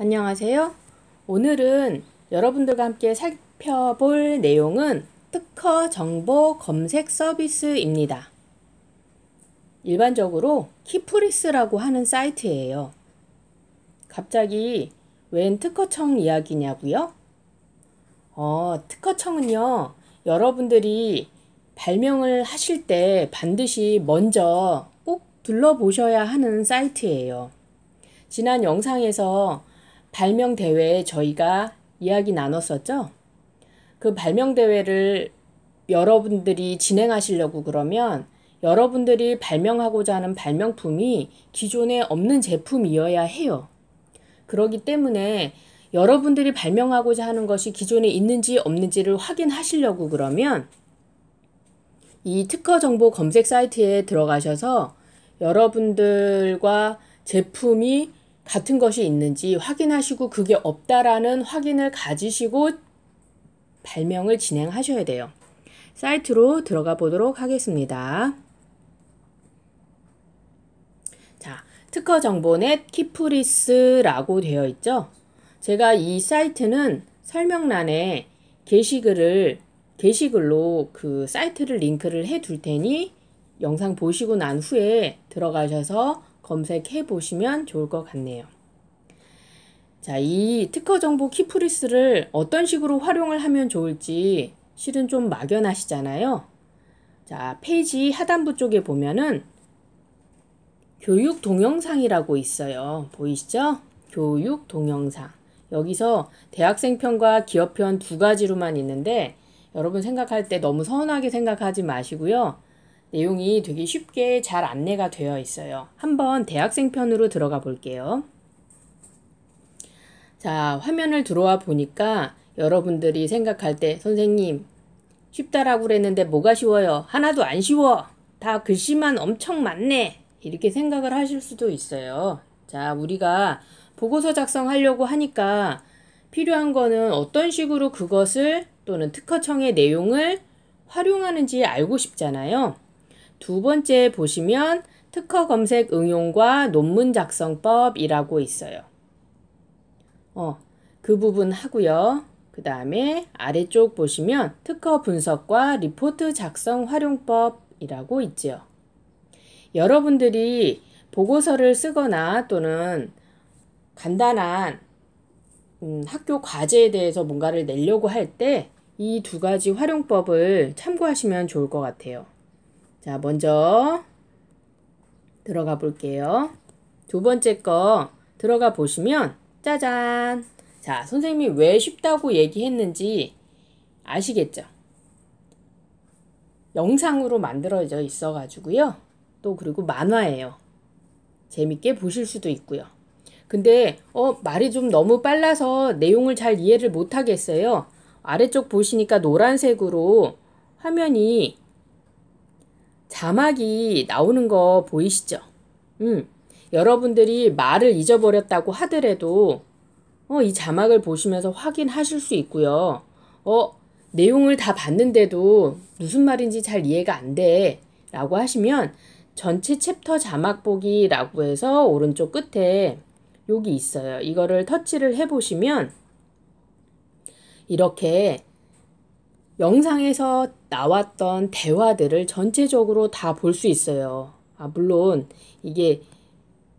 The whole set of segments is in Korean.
안녕하세요. 오늘은 여러분들과 함께 살펴볼 내용은 특허 정보 검색 서비스입니다. 일반적으로 키프리스라고 하는 사이트예요. 갑자기 웬 특허청 이야기냐고요? 어, 특허청은요. 여러분들이 발명을 하실 때 반드시 먼저 꼭 둘러보셔야 하는 사이트예요. 지난 영상에서 발명 대회에 저희가 이야기 나눴었죠? 그 발명 대회를 여러분들이 진행하시려고 그러면 여러분들이 발명하고자 하는 발명품이 기존에 없는 제품이어야 해요. 그러기 때문에 여러분들이 발명하고자 하는 것이 기존에 있는지 없는지를 확인하시려고 그러면 이 특허 정보 검색 사이트에 들어가셔서 여러분들과 제품이 같은 것이 있는지 확인하시고 그게 없다라는 확인을 가지시고 발명을 진행하셔야 돼요. 사이트로 들어가 보도록 하겠습니다. 자, 특허 정보넷 키프리스라고 되어 있죠? 제가 이 사이트는 설명란에 게시글을 게시글로 그 사이트를 링크를 해둘 테니 영상 보시고 난 후에 들어가셔서 검색해 보시면 좋을 것 같네요. 자, 이 특허 정보 키프리스를 어떤 식으로 활용을 하면 좋을지 실은 좀 막연하시잖아요. 자, 페이지 하단부 쪽에 보면은 교육 동영상이라고 있어요. 보이시죠? 교육 동영상. 여기서 대학생편과 기업편 두 가지로만 있는데 여러분 생각할 때 너무 서운하게 생각하지 마시고요. 내용이 되게 쉽게 잘 안내가 되어 있어요. 한번 대학생 편으로 들어가 볼게요. 자, 화면을 들어와 보니까 여러분들이 생각할 때 선생님 쉽다라고 그랬는데 뭐가 쉬워요? 하나도 안 쉬워. 다 글씨만 엄청 많네. 이렇게 생각을 하실 수도 있어요. 자, 우리가 보고서 작성하려고 하니까 필요한 거는 어떤 식으로 그것을 또는 특허청의 내용을 활용하는지 알고 싶잖아요. 두 번째 보시면 특허 검색 응용과 논문 작성법이라고 있어요. 어, 그 부분 하고요. 그 다음에 아래쪽 보시면 특허 분석과 리포트 작성 활용법이라고 있죠 여러분들이 보고서를 쓰거나 또는 간단한 음, 학교 과제에 대해서 뭔가를 내려고 할 때 이 두 가지 활용법을 참고하시면 좋을 것 같아요. 자, 먼저 들어가 볼게요. 두 번째 거 들어가 보시면 짜잔! 자, 선생님이 왜 쉽다고 얘기했는지 아시겠죠? 영상으로 만들어져 있어 가지고요. 또 그리고 만화예요. 재밌게 보실 수도 있고요. 근데 어 말이 좀 너무 빨라서 내용을 잘 이해를 못 하겠어요. 아래쪽 보시니까 노란색으로 화면이 자막이 나오는 거 보이시죠? 음, 여러분들이 말을 잊어버렸다고 하더라도 어, 이 자막을 보시면서 확인하실 수 있고요. 어, 내용을 다 봤는데도 무슨 말인지 잘 이해가 안 돼. 라고 하시면 전체 챕터 자막 보기라고 해서 오른쪽 끝에 여기 있어요. 이거를 터치를 해보시면 이렇게 영상에서 나왔던 대화들을 전체적으로 다 볼 수 있어요. 아, 물론 이게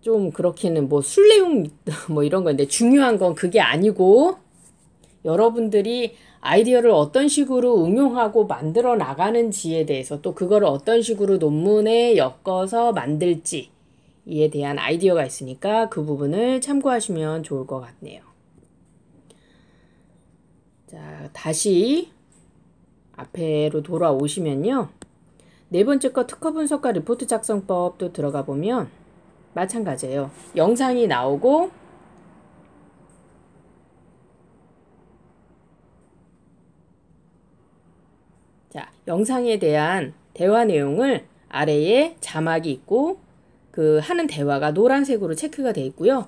좀 그렇게는 뭐술 내용 뭐 이런 건데 중요한 건 그게 아니고 여러분들이 아이디어를 어떤 식으로 응용하고 만들어 나가는지에 대해서 또 그걸 어떤 식으로 논문에 엮어서 만들지 이에 대한 아이디어가 있으니까 그 부분을 참고하시면 좋을 것 같네요. 자, 다시 앞에로 돌아오시면요. 네 번째 거 특허 분석과 리포트 작성법도 들어가 보면 마찬가지예요. 영상이 나오고 자, 영상에 대한 대화 내용을 아래에 자막이 있고 그 하는 대화가 노란색으로 체크가 되어 있고요.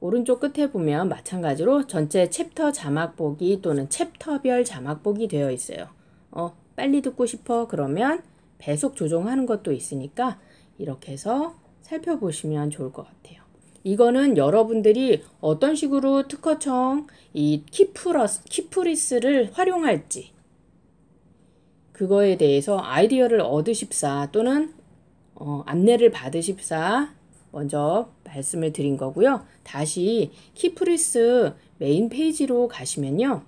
오른쪽 끝에 보면 마찬가지로 전체 챕터 자막 보기 또는 챕터별 자막 보기 되어 있어요. 어, 빨리 듣고 싶어. 그러면 배속 조정하는 것도 있으니까 이렇게 해서 살펴보시면 좋을 것 같아요. 이거는 여러분들이 어떤 식으로 특허청 이 키프러스, 키프리스를 활용할지 그거에 대해서 아이디어를 얻으십사 또는 어, 안내를 받으십사 먼저 말씀을 드린 거고요. 다시 키프리스 메인 페이지로 가시면요.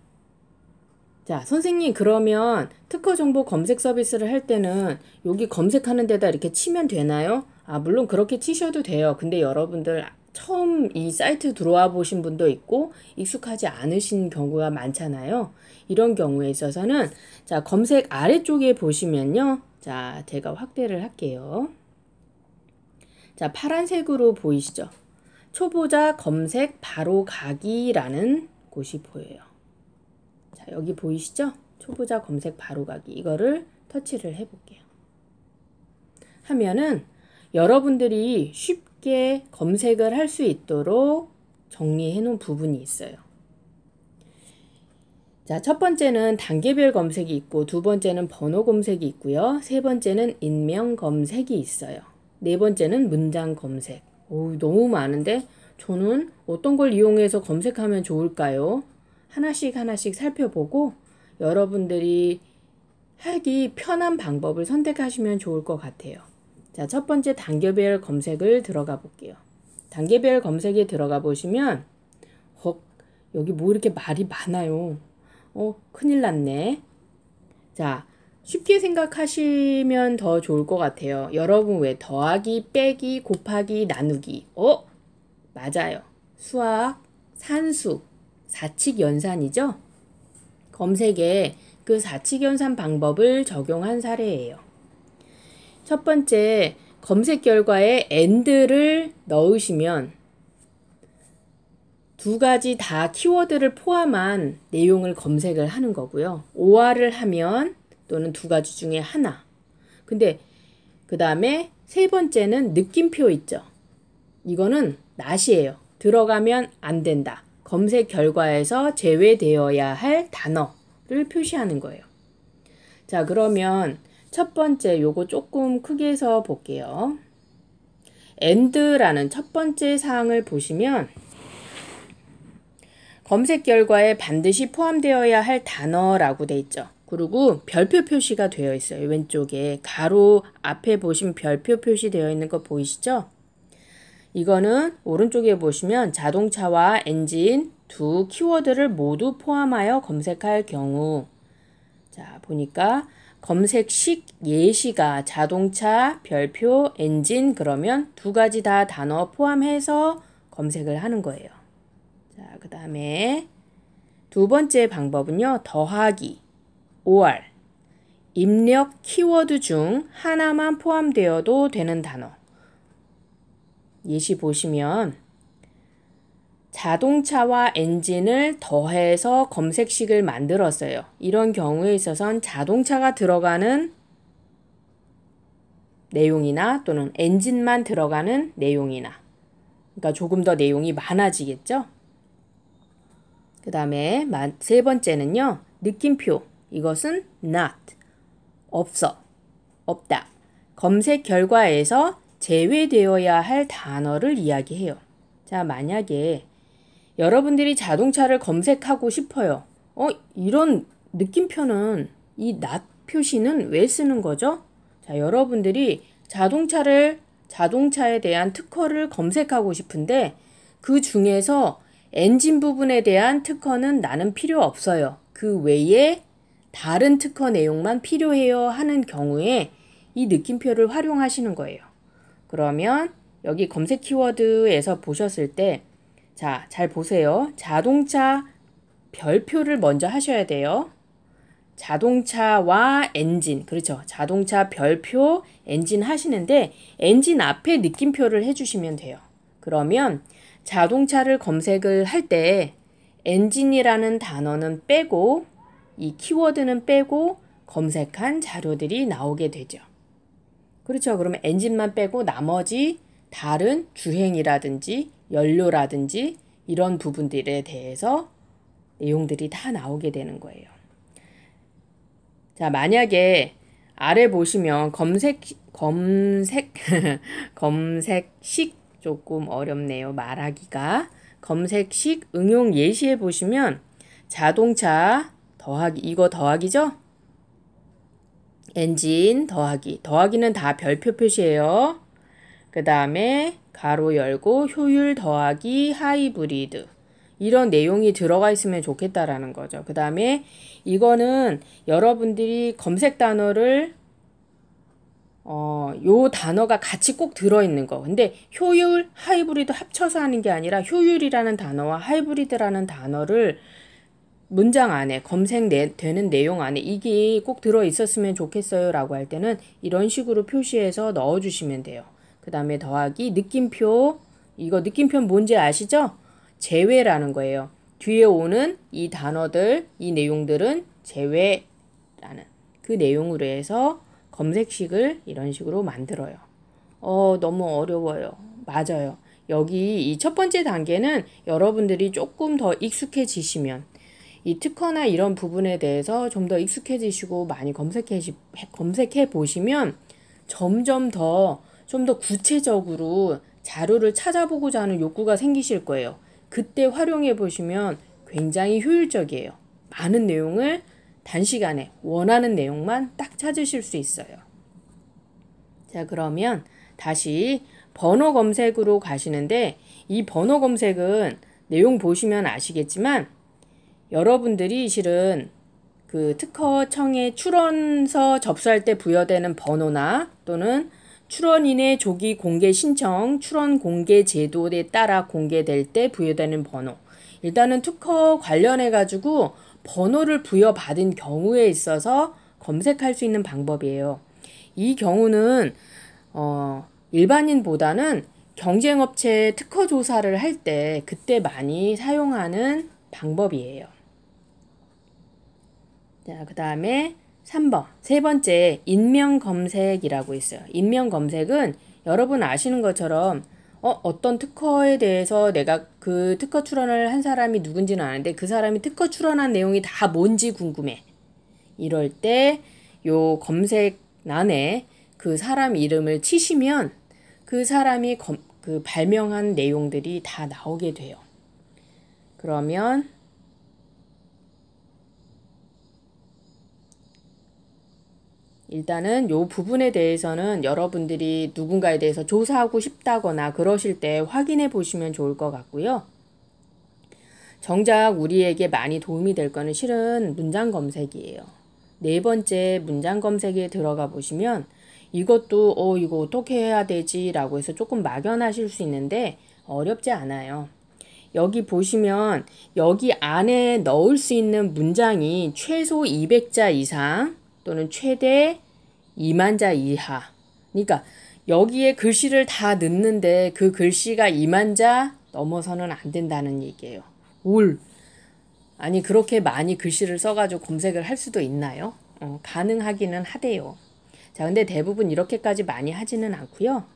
자, 선생님 그러면 특허 정보 검색 서비스를 할 때는 여기 검색하는 데다 이렇게 치면 되나요? 아, 물론 그렇게 치셔도 돼요. 근데 여러분들 처음 이 사이트 들어와 보신 분도 있고 익숙하지 않으신 경우가 많잖아요. 이런 경우에 있어서는 자, 검색 아래쪽에 보시면요. 자, 제가 확대를 할게요. 자, 파란색으로 보이시죠? 초보자 검색 바로 가기라는 곳이 보여요. 여기 보이시죠? 초보자 검색 바로 가기. 이거를 터치를 해볼게요. 하면은 여러분들이 쉽게 검색을 할 수 있도록 정리해 놓은 부분이 있어요. 자, 첫 번째는 단계별 검색이 있고, 두 번째는 번호 검색이 있고요. 세 번째는 인명 검색이 있어요. 네 번째는 문장 검색. 오, 너무 많은데 저는 어떤 걸 이용해서 검색하면 좋을까요? 하나씩 하나씩 살펴보고 여러분들이 하기 편한 방법을 선택하시면 좋을 것 같아요. 자, 첫 번째 단계별 검색을 들어가 볼게요. 단계별 검색에 들어가 보시면 헉, 어, 여기 뭐 이렇게 말이 많아요. 어, 큰일 났네. 자, 쉽게 생각하시면 더 좋을 것 같아요. 여러분 왜 더하기, 빼기, 곱하기, 나누기. 어? 맞아요. 수학, 산수, 사칙 연산이죠. 검색에 그 사칙 연산 방법을 적용한 사례예요. 첫 번째, 검색 결과에 and를 넣으시면 두 가지 다 키워드를 포함한 내용을 검색을 하는 거고요. 오화를 하면 또는 두 가지 중에 하나. 근데 그 다음에 세 번째는 느낌표 있죠. 이거는 낫이에요. 들어가면 안 된다. 검색 결과에서 제외되어야 할 단어를 표시하는 거예요. 자, 그러면 첫 번째 요거 조금 크게 해서 볼게요. and라는 첫 번째 사항을 보시면 검색 결과에 반드시 포함되어야 할 단어라고 돼 있죠. 그리고 별표 표시가 되어 있어요. 왼쪽에 가로 앞에 보시면 별표 표시되어 있는 거 보이시죠? 이거는 오른쪽에 보시면 자동차와 엔진 두 키워드를 모두 포함하여 검색할 경우 자 보니까 검색식 예시가 자동차, 별표, 엔진 그러면 두 가지 다 단어 포함해서 검색을 하는 거예요. 자, 그 다음에 두 번째 방법은요. 더하기, OR, 입력 키워드 중 하나만 포함되어도 되는 단어. 예시 보시면 자동차와 엔진을 더해서 검색식을 만들었어요. 이런 경우에 있어서는 자동차가 들어가는 내용이나 또는 엔진만 들어가는 내용이나 그러니까 조금 더 내용이 많아지겠죠. 그 다음에 세 번째는요. 느낌표. 이것은 not. 없어. 없다. 검색 결과에서 제외되어야 할 단어를 이야기해요. 자, 만약에 여러분들이 자동차를 검색하고 싶어요. 어, 이런 느낌표는 이 낫 표시는 왜 쓰는 거죠? 자, 여러분들이 자동차를 자동차에 대한 특허를 검색하고 싶은데 그 중에서 엔진 부분에 대한 특허는 나는 필요 없어요. 그 외에 다른 특허 내용만 필요해요 하는 경우에 이 느낌표를 활용하시는 거예요. 그러면 여기 검색 키워드에서 보셨을 때 자, 잘 보세요. 자동차 별표를 먼저 하셔야 돼요. 자동차와 엔진, 그렇죠. 자동차 별표, 엔진 하시는데 엔진 앞에 느낌표를 해주시면 돼요. 그러면 자동차를 검색을 할 때 엔진이라는 단어는 빼고 이 키워드는 빼고 검색한 자료들이 나오게 되죠. 그렇죠. 그러면 엔진만 빼고 나머지 다른 주행이라든지 연료라든지 이런 부분들에 대해서 내용들이 다 나오게 되는 거예요. 자, 만약에 아래 보시면 검색, 검색, 검색식 조금 어렵네요. 말하기가. 검색식 응용 예시에 보시면 자동차 더하기, 이거 더하기죠? 엔진 더하기. 더하기는 다 별표 표시예요. 그 다음에 가로 열고 효율 더하기 하이브리드. 이런 내용이 들어가 있으면 좋겠다라는 거죠. 그 다음에 이거는 여러분들이 검색 단어를 어, 요 단어가 같이 꼭 들어있는 거. 근데 효율, 하이브리드 합쳐서 하는 게 아니라 효율이라는 단어와 하이브리드라는 단어를 문장 안에 검색되는 내용 안에 이게 꼭 들어 있었으면 좋겠어요 라고 할 때는 이런 식으로 표시해서 넣어 주시면 돼요. 그 다음에 더하기 느낌표 이거 느낌표 뭔지 아시죠? 제외라는 거예요. 뒤에 오는 이 단어들 이 내용들은 제외라는 그 내용으로 해서 검색식을 이런 식으로 만들어요. 어 너무 어려워요. 맞아요. 여기 이 첫 번째 단계는 여러분들이 조금 더 익숙해지시면 이 특허나 이런 부분에 대해서 좀 더 익숙해지시고 많이 검색해, 검색해 보시면 점점 더 좀 더 구체적으로 자료를 찾아보고자 하는 욕구가 생기실 거예요. 그때 활용해 보시면 굉장히 효율적이에요. 많은 내용을 단시간에 원하는 내용만 딱 찾으실 수 있어요. 자, 그러면 다시 번호 검색으로 가시는데 이 번호 검색은 내용 보시면 아시겠지만 여러분들이 실은 그 특허청에 출원서 접수할 때 부여되는 번호나 또는 출원인의 조기 공개 신청, 출원 공개 제도에 따라 공개될 때 부여되는 번호. 일단은 특허 관련해 가지고 번호를 부여받은 경우에 있어서 검색할 수 있는 방법이에요. 이 경우는 어 일반인보다는 경쟁업체 특허 조사를 할 때 그때 많이 사용하는 방법이에요. 자, 그 다음에 3번. 세 번째, 인명검색이라고 있어요. 인명검색은 여러분 아시는 것처럼 어, 어떤 특허에 대해서 내가 그 특허 출원을 한 사람이 누군지는 아는데 그 사람이 특허 출원한 내용이 다 뭔지 궁금해. 이럴 때 요 검색란에 그 사람 이름을 치시면 그 사람이 검, 그 발명한 내용들이 다 나오게 돼요. 그러면 일단은 요 부분에 대해서는 여러분들이 누군가에 대해서 조사하고 싶다거나 그러실 때 확인해 보시면 좋을 것 같고요. 정작 우리에게 많이 도움이 될 거는 실은 문장 검색이에요. 네 번째 문장 검색에 들어가 보시면 이것도 어 이거 어떻게 해야 되지 라고 해서 조금 막연하실 수 있는데 어렵지 않아요. 여기 보시면 여기 안에 넣을 수 있는 문장이 최소 200자 이상 또는 최대 2만자 이하. 그러니까 여기에 글씨를 다 넣는데 그 글씨가 2만자 넘어서는 안 된다는 얘기예요. 올. 아니 그렇게 많이 글씨를 써가지고 검색을 할 수도 있나요? 어, 가능하기는 하대요. 자, 근데 대부분 이렇게까지 많이 하지는 않고요.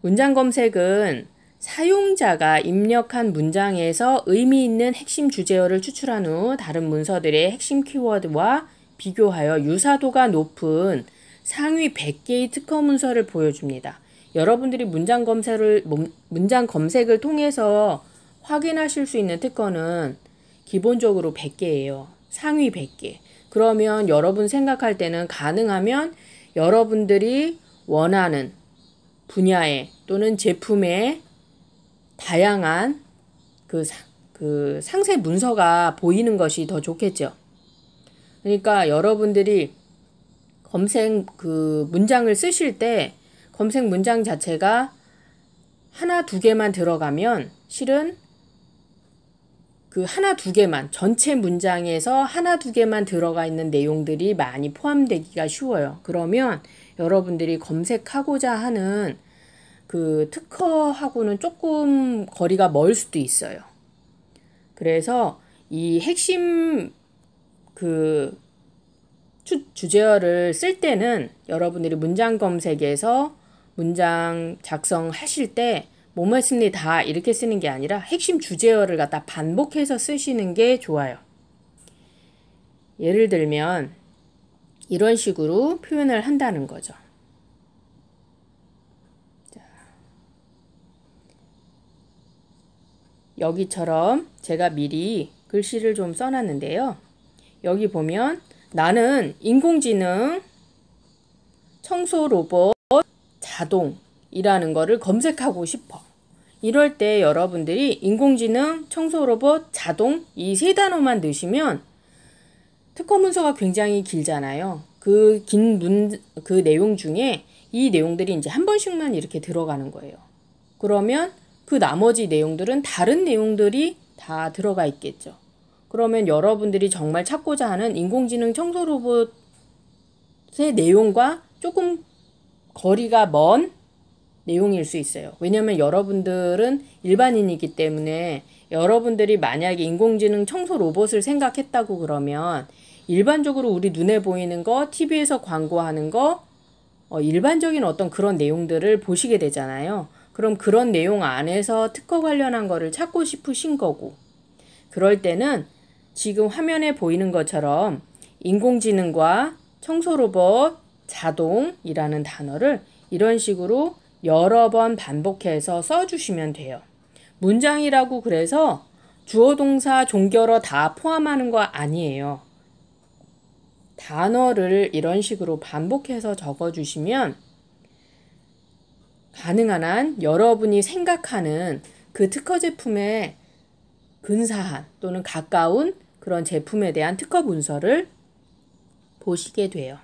문장 검색은 사용자가 입력한 문장에서 의미 있는 핵심 주제어를 추출한 후 다른 문서들의 핵심 키워드와 비교하여 유사도가 높은 상위 100개의 특허 문서를 보여줍니다. 여러분들이 문장 검색을 문장 검색을 통해서 확인하실 수 있는 특허는 기본적으로 100개예요. 상위 100개. 그러면 여러분 생각할 때는 가능하면 여러분들이 원하는 분야에 또는 제품에 다양한 그, 그 상세 문서가 보이는 것이 더 좋겠죠. 그러니까 여러분들이 검색 그 문장을 쓰실 때 검색 문장 자체가 하나 두 개만 들어가면 실은 그 하나 두 개만 전체 문장에서 하나 두 개만 들어가 있는 내용들이 많이 포함되기가 쉬워요. 그러면 여러분들이 검색하고자 하는 그 특허하고는 조금 거리가 멀 수도 있어요. 그래서 이 핵심 그 추, 주제어를 쓸 때는 여러분들이 문장 검색에서 문장 작성하실 때 뭐뭐 씁니다 이렇게 쓰는 게 아니라 핵심 주제어를 갖다 반복해서 쓰시는 게 좋아요. 예를 들면 이런 식으로 표현을 한다는 거죠. 여기처럼 제가 미리 글씨를 좀 써놨는데요. 여기 보면 나는 인공지능, 청소 로봇, 자동이라는 거를 검색하고 싶어. 이럴 때 여러분들이 인공지능, 청소 로봇, 자동 이 세 단어만 넣으시면 특허 문서가 굉장히 길잖아요. 그 긴 문, 그 내용 중에 이 내용들이 이제 한 번씩만 이렇게 들어가는 거예요. 그러면 그 나머지 내용들은 다른 내용들이 다 들어가 있겠죠. 그러면 여러분들이 정말 찾고자 하는 인공지능 청소 로봇의 내용과 조금 거리가 먼 내용일 수 있어요. 왜냐하면 여러분들은 일반인이기 때문에 여러분들이 만약에 인공지능 청소 로봇을 생각했다고 그러면 일반적으로 우리 눈에 보이는 거, TV에서 광고하는 거, 어, 일반적인 어떤 그런 내용들을 보시게 되잖아요. 그럼 그런 내용 안에서 특허 관련한 거를 찾고 싶으신 거고, 그럴 때는 지금 화면에 보이는 것처럼 인공지능과 청소로봇, 자동이라는 단어를 이런 식으로 여러 번 반복해서 써주시면 돼요. 문장이라고 그래서 주어 동사 종결어 다 포함하는 거 아니에요. 단어를 이런 식으로 반복해서 적어주시면 가능한 한 여러분이 생각하는 그 특허 제품에 근사한 또는 가까운 그런 제품에 대한 특허 문서를 보시게 돼요.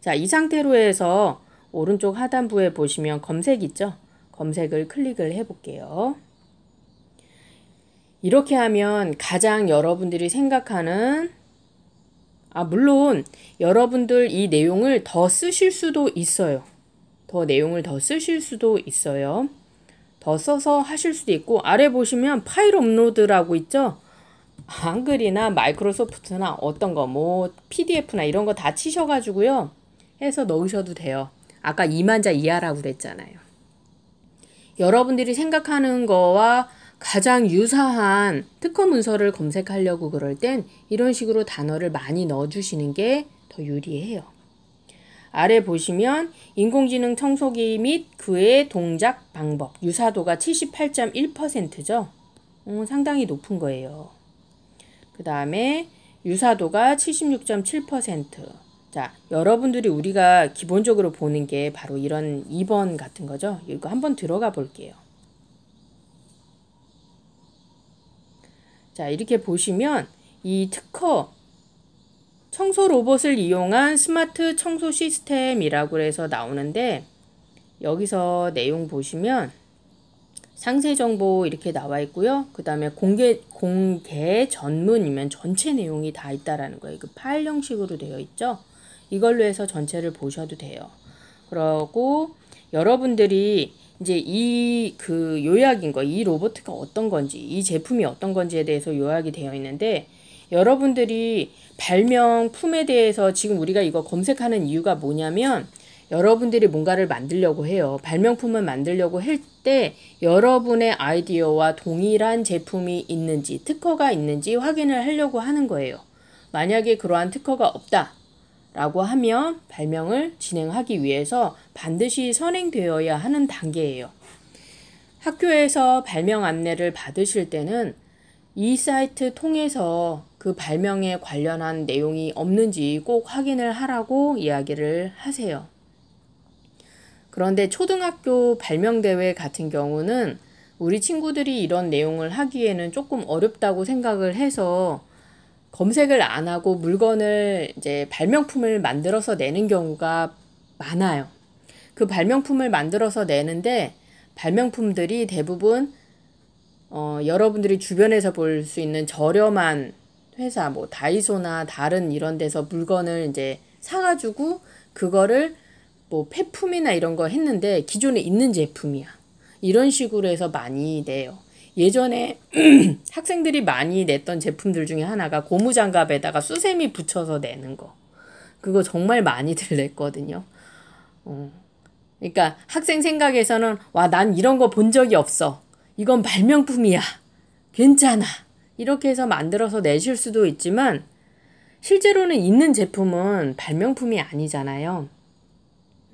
자, 이 상태로 해서 오른쪽 하단부에 보시면 검색 있죠? 검색을 클릭을 해볼게요. 이렇게 하면 가장 여러분들이 생각하는 아, 물론 여러분들 이 내용을 더 쓰실 수도 있어요. 더 내용을 더 쓰실 수도 있어요. 더 써서 하실 수도 있고 아래 보시면 파일 업로드라고 있죠? 한글이나 마이크로소프트나 어떤 거 뭐 PDF나 이런 거 다 치셔가지고요. 해서 넣으셔도 돼요. 아까 이만자 이하라고 그랬잖아요. 여러분들이 생각하는 거와 가장 유사한 특허 문서를 검색하려고 그럴 땐 이런 식으로 단어를 많이 넣어주시는 게 더 유리해요. 아래 보시면 인공지능 청소기 및 그의 동작 방법 유사도가 78.1%죠. 음, 어, 상당히 높은 거예요. 그 다음에 유사도가 76.7%. 자, 여러분들이 우리가 기본적으로 보는 게 바로 이런 2번 같은 거죠. 이거 한번 들어가 볼게요. 자, 이렇게 보시면 이 특허 청소 로봇을 이용한 스마트 청소 시스템이라고 해서 나오는데 여기서 내용 보시면 상세 정보 이렇게 나와 있고요. 그 다음에 공개, 공개 전문이면 전체 내용이 다 있다라는 거예요. 그 파일 형식으로 되어 있죠. 이걸로 해서 전체를 보셔도 돼요. 그러고 여러분들이 이제 이 그 요약인 거, 이 로봇가 어떤 건지, 이 제품이 어떤 건지에 대해서 요약이 되어 있는데 여러분들이 발명품에 대해서 지금 우리가 이거 검색하는 이유가 뭐냐면 여러분들이 뭔가를 만들려고 해요. 발명품을 만들려고 할 때 여러분의 아이디어와 동일한 제품이 있는지 특허가 있는지 확인을 하려고 하는 거예요. 만약에 그러한 특허가 없다. 라고 하면 발명을 진행하기 위해서 반드시 선행되어야 하는 단계예요. 학교에서 발명 안내를 받으실 때는 이 사이트 통해서 그 발명에 관련한 내용이 없는지 꼭 확인을 하라고 이야기를 하세요. 그런데 초등학교 발명대회 같은 경우는 우리 친구들이 이런 내용을 하기에는 조금 어렵다고 생각을 해서 검색을 안 하고 물건을 이제 발명품을 만들어서 내는 경우가 많아요. 그 발명품을 만들어서 내는데 발명품들이 대부분 어, 여러분들이 주변에서 볼 수 있는 저렴한 회사 뭐 다이소나 다른 이런 데서 물건을 이제 사가지고 그거를 뭐 폐품이나 이런 거 했는데 기존에 있는 제품이야. 이런 식으로 해서 많이 내요. 예전에 학생들이 많이 냈던 제품들 중에 하나가 고무장갑에다가 수세미 붙여서 내는 거. 그거 정말 많이들 냈거든요. 어. 그러니까 학생 생각에서는 와, 난 이런 거 본 적이 없어. 이건 발명품이야. 괜찮아. 이렇게 해서 만들어서 내실 수도 있지만 실제로는 있는 제품은 발명품이 아니잖아요.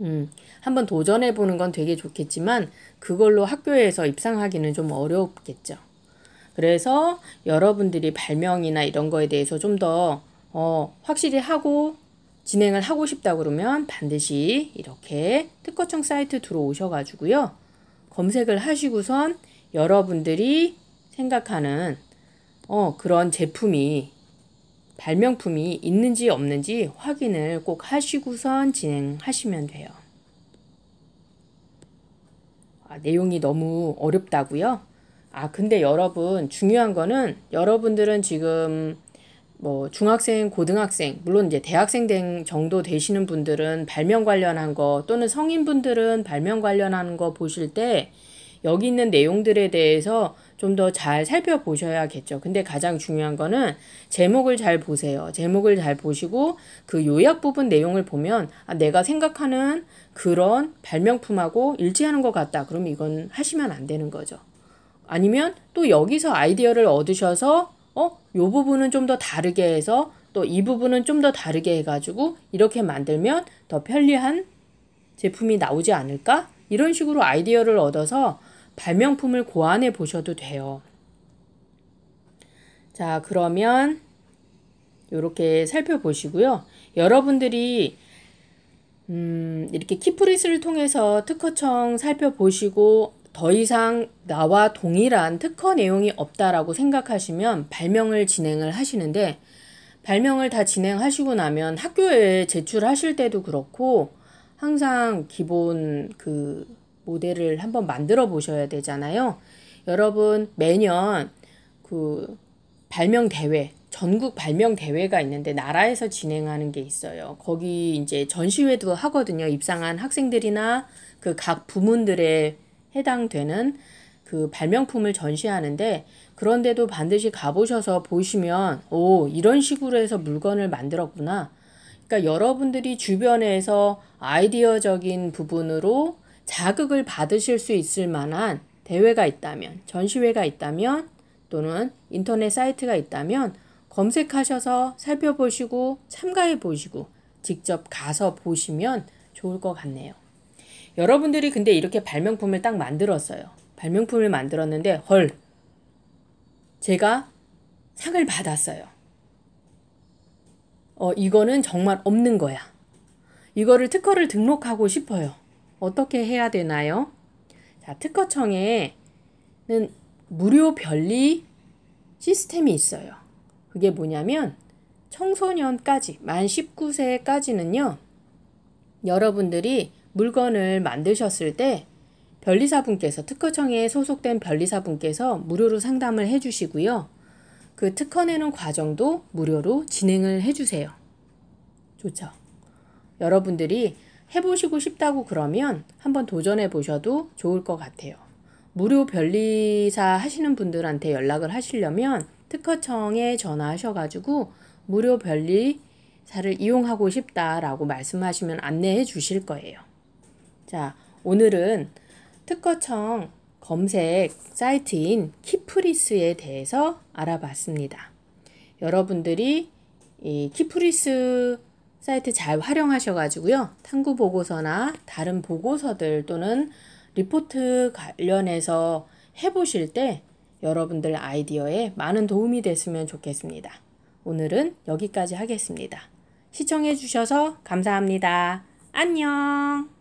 음, 한번 도전해 보는 건 되게 좋겠지만 그걸로 학교에서 입상하기는 좀 어렵겠죠. 그래서 여러분들이 발명이나 이런 거에 대해서 좀 더 어, 확실히 하고 진행을 하고 싶다 그러면 반드시 이렇게 특허청 사이트 들어오셔가지고요. 검색을 하시고선 여러분들이 생각하는 어, 그런 제품이 발명품이 있는지 없는지 확인을 꼭 하시고선 진행하시면 돼요. 아, 내용이 너무 어렵다고요? 아 근데 여러분 중요한 거는 여러분들은 지금 뭐 중학생, 고등학생, 물론 이제 대학생 된 정도 되시는 분들은 발명 관련한 거 또는 성인분들은 발명 관련한 거 보실 때 여기 있는 내용들에 대해서 좀더잘 살펴보셔야겠죠. 근데 가장 중요한 거는 제목을 잘 보세요. 제목을 잘 보시고 그 요약 부분 내용을 보면 아, 내가 생각하는 그런 발명품하고 일치하는 것 같다. 그럼 이건 하시면 안 되는 거죠. 아니면 또 여기서 아이디어를 얻으셔서 어, 요 부분은 좀 더 다르게 해서 또 이 부분은 좀 더 다르게 해가지고 이렇게 만들면 더 편리한 제품이 나오지 않을까? 이런 식으로 아이디어를 얻어서 발명품을 고안해 보셔도 돼요. 자, 그러면 이렇게 살펴보시고요. 여러분들이 음, 이렇게 키프리스를 통해서 특허청 살펴보시고 더 이상 나와 동일한 특허 내용이 없다라고 생각하시면 발명을 진행을 하시는데 발명을 다 진행하시고 나면 학교에 제출하실 때도 그렇고 항상 기본 그 모델을 한번 만들어 보셔야 되잖아요. 여러분 매년 그 발명 대회 전국 발명 대회가 있는데 나라에서 진행하는 게 있어요. 거기 이제 전시회도 하거든요. 입상한 학생들이나 그 각 부문들에 해당되는 그 발명품을 전시하는데 그런데도 반드시 가보셔서 보시면 오 이런 식으로 해서 물건을 만들었구나. 그러니까 여러분들이 주변에서 아이디어적인 부분으로 자극을 받으실 수 있을 만한 대회가 있다면, 전시회가 있다면, 또는 인터넷 사이트가 있다면 검색하셔서 살펴보시고 참가해 보시고 직접 가서 보시면 좋을 것 같네요. 여러분들이 근데 이렇게 발명품을 딱 만들었어요. 발명품을 만들었는데 헐 제가 상을 받았어요. 어 이거는 정말 없는 거야. 이거를 특허를 등록하고 싶어요. 어떻게 해야 되나요? 자, 특허청에는 무료 별리 시스템이 있어요. 그게 뭐냐면 청소년까지 만 19세까지는요. 여러분들이 물건을 만드셨을 때 변리사분께서 특허청에 소속된 변리사분께서 무료로 상담을 해주시고요. 그 특허 내는 과정도 무료로 진행을 해주세요. 좋죠. 여러분들이 해보시고 싶다고 그러면 한번 도전해 보셔도 좋을 것 같아요. 무료 변리사 하시는 분들한테 연락을 하시려면 특허청에 전화하셔가지고 무료 변리사를 이용하고 싶다라고 말씀하시면 안내해 주실 거예요. 자, 오늘은 특허청 검색 사이트인 키프리스에 대해서 알아봤습니다. 여러분들이 이 키프리스 사이트 잘 활용하셔가지고요. 탐구 보고서나 다른 보고서들 또는 리포트 관련해서 해보실 때 여러분들 아이디어에 많은 도움이 됐으면 좋겠습니다. 오늘은 여기까지 하겠습니다. 시청해주셔서 감사합니다. 안녕!